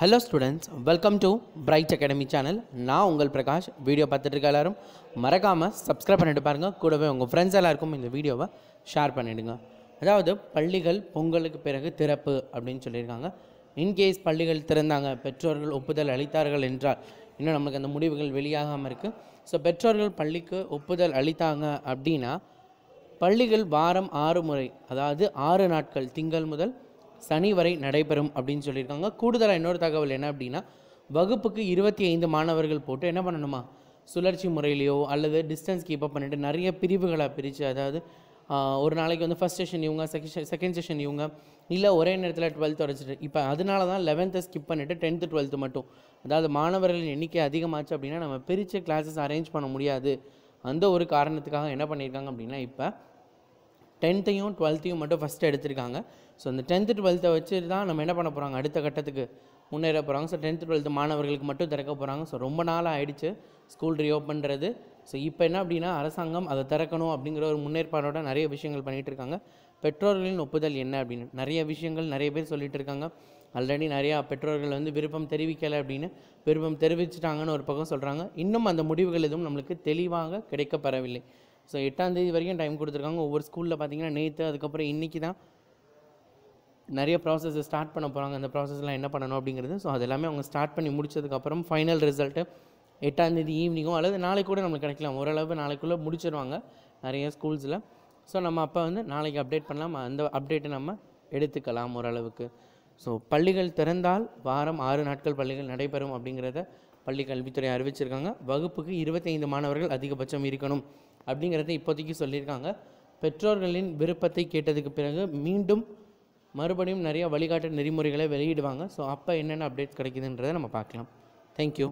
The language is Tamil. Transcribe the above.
hello students welcome to Bright Academy channel நான் உங்கள் பிரகாஷ் வீடியோ பார்த்துட்டு இருக்க எல்லாரும் மறக்காமல் சப்ஸ்கிரைப் பண்ணிவிட்டு பாருங்கள் கூடவே உங்கள் ஃப்ரெண்ட்ஸ் எல்லாருக்கும் இந்த வீடியோவை ஷேர் பண்ணிவிடுங்க அதாவது பள்ளிகள் பொங்கலுக்கு பிறகு திறப்பு அப்படின்னு சொல்லியிருக்காங்க இன்கேஸ் பள்ளிகள் திறந்தாங்க பெற்றோர்கள் ஒப்புதல் அளித்தார்கள் என்றால் இன்னும் நம்மளுக்கு அந்த முடிவுகள் வெளியாகாமல் இருக்குது ஸோ பெற்றோர்கள் பள்ளிக்கு ஒப்புதல் அளித்தாங்க அப்படின்னா பள்ளிகள் வாரம் ஆறு முறை அதாவது ஆறு நாட்கள் திங்கள் முதல் சனி வரை நடைபெறும் அப்படின்னு சொல்லியிருக்காங்க கூடுதலாக இன்னொரு தகவல் என்ன அப்படின்னா வகுப்புக்கு இருபத்தி ஐந்து மாணவர்கள் போட்டு என்ன பண்ணணுமா சுழற்சி முறையிலையோ அல்லது டிஸ்டன்ஸ் கீப்பப் பண்ணிவிட்டு நிறைய பிரிவுகளாக பிரித்து அதாவது ஒரு நாளைக்கு வந்து ஃபஸ்ட் செஷன் இவங்க செகண்ட் செகண்ட் செஷன் இவங்க இல்லை ஒரே நேரத்தில் டுவெல்த் வரைச்சிட்டு இப்போ அதனால தான் லெவன்த்தை ஸ்கிப் பண்ணிவிட்டு டென்த்து டுவெல்த்து மட்டும் அதாவது மாணவர்களின் எண்ணிக்கை அதிகமாச்சு அப்படின்னா நம்ம பிரித்து கிளாஸஸ் அரேஞ்ச் பண்ண முடியாது அந்த ஒரு காரணத்துக்காக என்ன பண்ணியிருக்காங்க அப்படின்னா இப்போ டென்த்தையும் டுவெல்த்தையும் மட்டும் ஃபஸ்ட்டு எடுத்திருக்காங்க ஸோ அந்த டென்த்து டுவெல்த்தை வச்சு தான் நம்ம என்ன பண்ண போகிறாங்க அடுத்த கட்டத்துக்கு முன்னேற போகிறாங்க ஸோ டென்த்து டுவெல்த்து மாணவர்களுக்கு மட்டும் திறக்க போகிறாங்க ஸோ ரொம்ப நாள் ஆகிடுச்சு ஸ்கூல் ரீஓப்பன்றது ஸோ இப்போ என்ன அப்படின்னா அரசாங்கம் அதை திறக்கணும் அப்படிங்கிற ஒரு முன்னேற்பாடோட நிறைய விஷயங்கள் பண்ணிகிட்டு இருக்காங்க பெற்றோர்களின் ஒப்புதல் என்ன அப்படின்னு நிறைய விஷயங்கள் நிறைய பேர் சொல்லிகிட்டு இருக்காங்க ஆல்ரெடி நிறையா பெற்றோர்கள் வந்து விருப்பம் தெரிவிக்கலை அப்படின்னு விருப்பம் தெரிவிச்சிட்டாங்கன்னு ஒரு பக்கம் சொல்கிறாங்க இன்னும் அந்த முடிவுகள் எதுவும் நம்மளுக்கு தெளிவாக கிடைக்கப்பெறவில்லை ஸோ எட்டாந்தேதி வரைக்கும் டைம் கொடுத்துருக்காங்க ஒவ்வொரு ஸ்கூலில் பார்த்தீங்கன்னா நேற்று அதுக்கப்புறம் இன்றைக்கி தான் நிறைய ப்ராசஸ் ஸ்டார்ட் பண்ண போகிறாங்க அந்த ப்ராசஸ்லாம் என்ன பண்ணணும் அப்படிங்கிறது ஸோ அது எல்லாமே அவங்க ஸ்டார்ட் பண்ணி முடிச்சதுக்கப்புறம் ஃபைனல் ரிசல்ட்டு எட்டாந்தேதி ஈவினிங்கோ அல்லது நாளைக்கு கூட நம்மளுக்கு கிடைக்கலாம் ஓரளவு நாளைக்குள்ளே முடிச்சிருவாங்க நிறைய ஸ்கூல்ஸில் ஸோ நம்ம அப்போ வந்து நாளைக்கு அப்டேட் பண்ணலாம் அந்த அப்டேட்டை நம்ம எடுத்துக்கலாம் ஓரளவுக்கு ஸோ பள்ளிகள் திறந்தால் வாரம் ஆறு நாட்கள் பள்ளிகள் நடைபெறும் அப்படிங்கிறத பள்ளி கல்வித்துறை அறிவிச்சிருக்காங்க வகுப்புக்கு இருபத்தைந்து மாணவர்கள் அதிகபட்சம் இருக்கணும் அப்படிங்கிறத இப்போதைக்கு சொல்லியிருக்காங்க பெற்றோர்களின் விருப்பத்தை கேட்டதுக்கு பிறகு மீண்டும் மறுபடியும் நிறைய வழிகாட்டு நெறிமுறைகளை வெளியிடுவாங்க ஸோ அப்போ என்னென்ன அப்டேட் கிடைக்குதுன்றதை நம்ம பார்க்கலாம் தேங்க்யூ